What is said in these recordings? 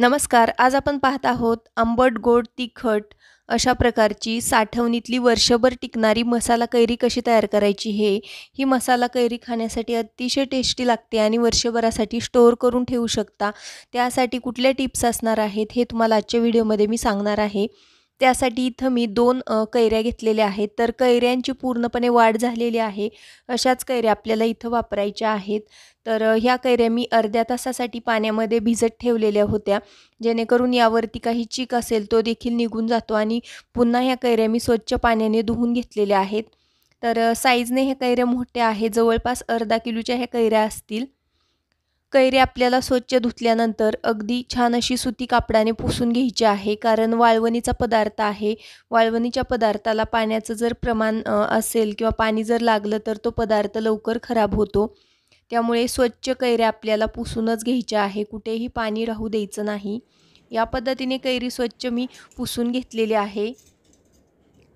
नमस्कार आज आपण पाहत आहोत आंबट गोड तिखट अशा प्रकारची साठवणीतली वर्षभर टिकणारी मसाला कैरी कशी तयार करायची हे ही मसाला कैरी खाण्यासाठी अतिशय टेस्टी लागते आणि वर्षभरासाठी स्टोअर करून ठेवू शकता त्यासाठी कुठल्या टिप्स असणार आहेत हे तुम्हाला आजच्या व्हिडिओमध्ये मी सांगणार आहे त्यासाठी इथं मी दोन कैऱ्या घेतलेल्या आहेत तर कैऱ्यांची पूर्णपणे वाढ झालेली आहे अशाच कैऱ्या आपल्याला इथं वापरायच्या आहेत तर ह्या कैऱ्या मी अर्ध्या तासासाठी पाण्यामध्ये भिजत ठेवलेल्या होत्या जेणेकरून यावरती काही चीक असेल तो देखील निघून जातो आणि पुन्हा ह्या कैऱ्या मी स्वच्छ पाण्याने धुवून घेतलेल्या आहेत तर साईजने ह्या कैऱ्या मोठ्या आहेत जवळपास अर्धा किलोच्या ह्या कैऱ्या असतील कैरे आपल्याला स्वच्छ धुतल्यानंतर अगदी छान अशी सुती कापडाने पुसून घ्यायची आहे कारण वाळवणीचा पदार्थ आहे वाळवणीच्या पदार्थाला पाण्याचं जर प्रमाण असेल किंवा पाणी जर लागलं तर तो पदार्थ लवकर खराब होतो त्यामुळे स्वच्छ कैरे आपल्याला पुसूनच घ्यायच्या आहे कुठेही पाणी राहू द्यायचं नाही या पद्धतीने कैरी स्वच्छ मी पुसून घेतलेली आहे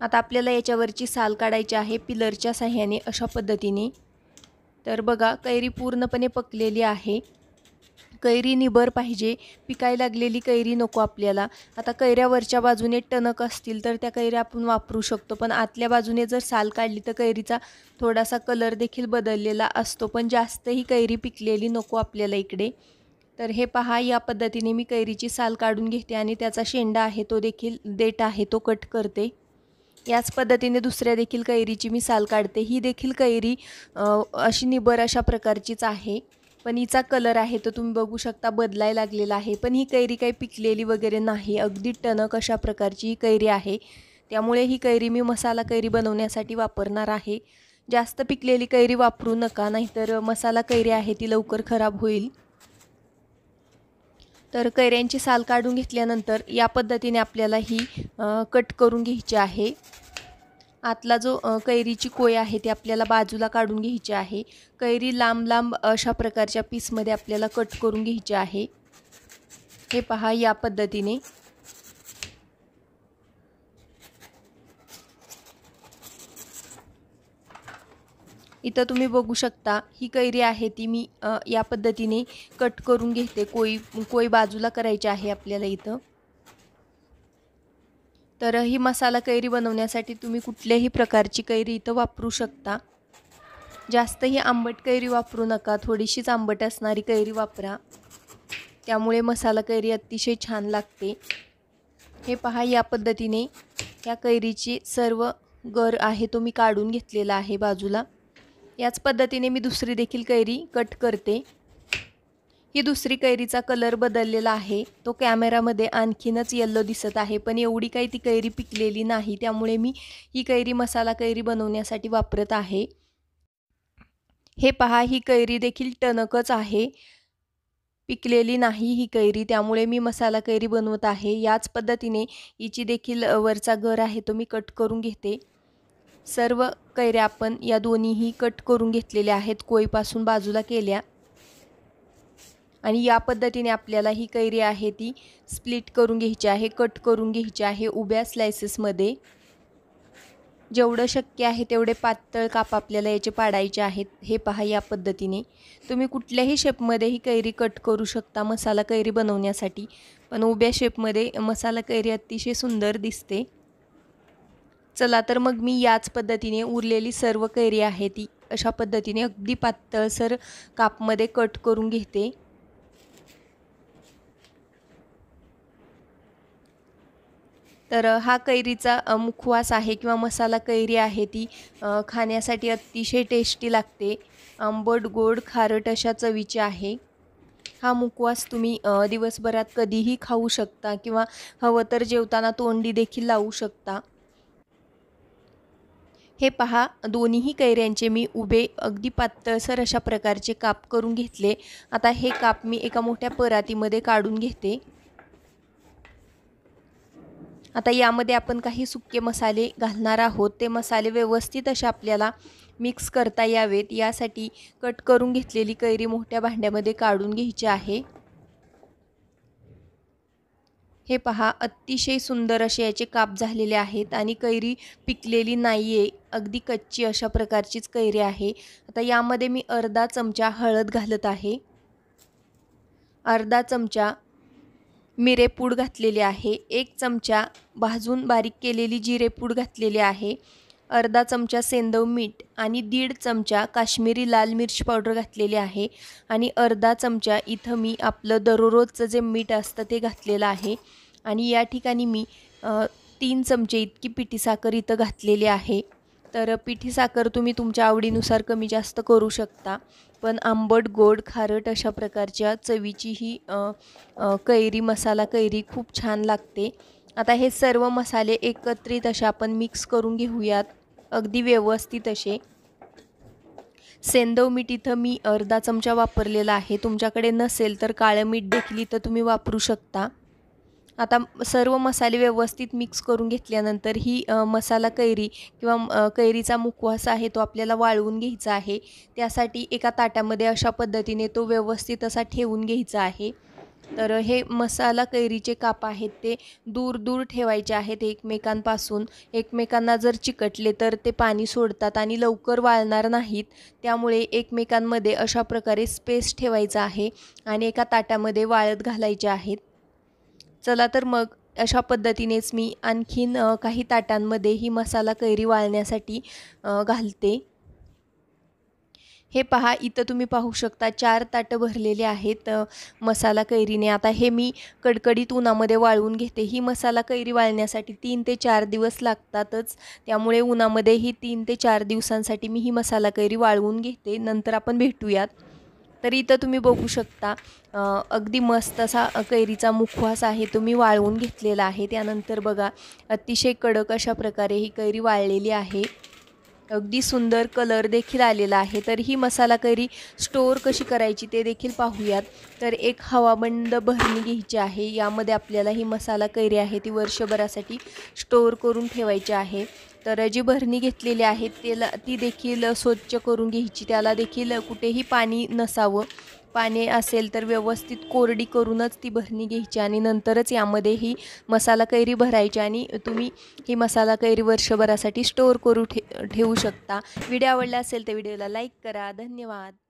आता आपल्याला याच्यावरची साल काढायची आहे पिलरच्या साह्याने अशा पद्धतीने तर बघा कैरी पूर्णपणे पकलेली आहे कैरी निबर पाहिजे पिकाय लागलेली कैरी नको आपल्याला आता कैऱ्यावरच्या बाजूने टणक असतील तर त्या कैऱ्या आपण वापरू शकतो पण आतल्या बाजूने जर साल काढली तर कैरीचा थोडासा कलर देखील बदललेला असतो पण जास्तही कैरी पिकलेली नको आपल्याला इकडे तर हे पहा या पद्धतीने मी कैरीची साल काढून घेते आणि त्याचा शेंडा आहे तो देखील देठ आहे तो कट करते याच पद्धतीने दुसऱ्या देखील कैरीची मी साल काढते ही देखील कैरी अशी निबर अशा प्रकारचीच आहे पण हिचा कलर आहे तो तुम्ही बघू शकता बदलाय लागलेला आहे पण ही कैरी काही पिकलेली वगैरे नाही अगदी टणक अशा प्रकारची ही कैरी आहे त्यामुळे ही कैरी मी मसाला कैरी बनवण्यासाठी वापरणार आहे जास्त पिकलेली कैरी वापरू नका नाहीतर मसाला कैरी आहे ती लवकर खराब होईल तर कैऱ्यांची साल काढून घेतल्यानंतर या पद्धतीने आपल्याला ही कट करून घ्यायची आहे आतला जो कैरीची कोय आहे ती आपल्याला बाजूला काढून घ्यायची आहे कैरी लांब लांब अशा प्रकारच्या पीसमध्ये आपल्याला कट करून घ्यायची आहे हे पहा या पद्धतीने इथं तुम्ही बघू शकता ही कैरी आहे ती मी या पद्धतीने कट करून घेते कोई कोई बाजूला करायची आहे आपल्याला इथं तर ही मसाला कैरी बनवण्यासाठी तुम्ही कुठल्याही प्रकारची कैरी इथं वापरू शकता जास्त ही आंबट कैरी वापरू नका थोडीशीच आंबट असणारी कैरी वापरा त्यामुळे मसाला कैरी अतिशय छान लागते हे पहा या पद्धतीने या कैरीची सर्व गर आहे तो मी काढून घेतलेला आहे बाजूला याच पद्धतीने मी दुसरी देखील कैरी कट करते ही दुसरी कैरीचा कलर बदललेला आहे तो कॅमेरामध्ये आणखीनच येल्लो दिसत आहे पण एवढी काही ती कैरी पिकलेली नाही त्यामुळे मी ही कैरी मसाला कैरी बनवण्यासाठी वापरत आहे हे पहा ही कैरी देखील टणकच आहे पिकलेली नाही ही कैरी त्यामुळे मी मसाला कैरी बनवत आहे याच पद्धतीने हिची देखील वरचा घर आहे तो मी कट करून घेते सर्व कैऱ्या आपण या दोन्हीही कट करून घेतलेल्या आहेत कोळीपासून बाजूला केल्या आणि या पद्धतीने आपल्याला ही कैरी आहे ती स्प्लिट करून घ्यायची आहे कट करून घ्यायची आहे उभ्या स्लायसेसमध्ये जेवढं शक्य आहे तेवढे पातळ काप आपल्याला याचे पाडायचे आहेत हे पहा या पद्धतीने तुम्ही कुठल्याही शेपमध्ये ही कैरी कट करू शकता मसाला कैरी बनवण्यासाठी पण उभ्या शेपमध्ये मसाला कैरी अतिशय सुंदर दिसते चला तर मग मी याच पद्धतीने उरलेली सर्व कैरी आहे ती अशा पद्धतीने अगदी पातळसर कापमध्ये कट करून घेते तर हा कैरीचा मुखवास आहे किंवा मसाला कैरी आहे ती खाण्यासाठी अतिशय टेस्टी लागते आंबट गोड खारट अशा चवीची आहे हा मुखवास तुम्ही दिवसभरात कधीही खाऊ शकता किंवा हवं तर जेवताना तोंडी देखील लावू शकता हे पहा दोन्हीही कैऱ्यांचे मी उभे अगदी पातळसर अशा प्रकारचे काप करून घेतले आता हे काप मी एका मोठ्या परातीमध्ये काढून घेते आता यामध्ये आपण काही सुके मसाले घालणार आहोत ते मसाले व्यवस्थित असे आपल्याला मिक्स करता यावेत यासाठी कट करून घेतलेली कैरी मोठ्या भांड्यामध्ये काढून घ्यायची आहे हे पहा अतिशय सुंदर असे याचे काप झालेले आहेत आणि कैरी पिकलेली नाही आहे अगदी कच्ची अशा प्रकारचीच कैरी आहे आता यामध्ये मी अर्धा चमचा हळद घालत आहे अर्धा चमचा मिरेपूड घातलेली आहे एक चमचा भाजून बारीक केलेली जिरेपूड घातलेली आहे अर्धा चमचा सेंदव मीठ आणि दीड चमचा काश्मीरी लाल मिरची पावडर घातलेली आहे आणि अर्धा चमचा इथं मी आपलं दररोजचं जे मीठ असतं ते घातलेलं आहे आणि या ठिकाणी मी तीन चमचे इतकी पिठी साखर इथं घातलेली आहे तर पिठी साखर तुम्ही तुमच्या आवडीनुसार कमी जास्त करू शकता पण आंबट गोड खारट अशा प्रकारच्या चवीची ही कैरी मसाला कैरी खूप छान लागते आता हे सर्व मसाले एकत्रित असे आपण मिक्स करून घेऊयात अगदी व्यवस्थित असे सेंदव मीठ इथं मी अर्धा चमचा वापरलेला आहे तुमच्याकडे नसेल तर काळं मीठ देखील इथं तुम्ही वापरू शकता आता सर्व मसाले व्यवस्थित मिक्स करून घेतल्यानंतर ही मसाला कैरी किंवा कैरीचा मुखवास आहे तो आपल्याला वाळवून घ्यायचा आहे त्यासाठी एका ताटामध्ये अशा पद्धतीने तो व्यवस्थित असा ठेवून घ्यायचा आहे तर हे मसाला कैरीचे काप आहेत ते दूर दूर ठेवायचे आहेत एकमेकांपासून एकमेकांना जर चिकटले तर ते पाणी सोडतात आणि लवकर वाळणार नाहीत त्यामुळे एकमेकांमध्ये अशा प्रकारे स्पेस ठेवायचा आहे आणि एका ताटामध्ये वाळत घालायचे आहेत चला तर मग अशा पद्धतीनेच मी आणखीन काही ताटांमध्ये ही मसाला कैरी वाळण्यासाठी घालते हे पहा इथं तुम्ही पाहू शकता चार ताटं भरलेले आहेत मसाला कैरीने आता हे मी कडकडीत उन्हामध्ये वाळवून घेते ही मसाला कैरी वाळण्यासाठी तीन ते चार दिवस लागतातच त्यामुळे उन्हामध्ये ही तीन ते चार दिवसांसाठी मी ही मसाला कैरी वाळवून घेते नंतर आपण भेटूयात तर इथं तुम्ही बघू शकता अगदी मस्त असा कैरीचा मुखवास आहे तो मी वाळवून घेतलेला आहे त्यानंतर बघा अतिशय कडक अशा प्रकारे ही कैरी वाळलेली आहे अगदी सुंदर कलर देखील आलेला आहे तर ही मसाला करी स्टोअर कशी करायची ते देखील पाहूयात तर एक हवाबंद भरणी घ्यायची आहे यामध्ये आपल्याला ही मसाला कैरी आहे ती वर्षभरासाठी स्टोअर करून ठेवायची आहे तर जी भरणी घेतलेली आहे त्याला ती देखील स्वच्छ करून घ्यायची त्याला देखील कुठेही पाणी नसावं पाने असेल तर व्यवस्थित कोरडी करूनच ती भरणी घ्यायची आणि नंतरच यामध्ये ही मसाला कैरी भरायची आणि तुम्ही ही मसाला कैरी वर्षभरासाठी स्टोअर करू ठे ठेवू शकता व्हिडिओ आवडला असेल तर व्हिडिओला लाईक करा धन्यवाद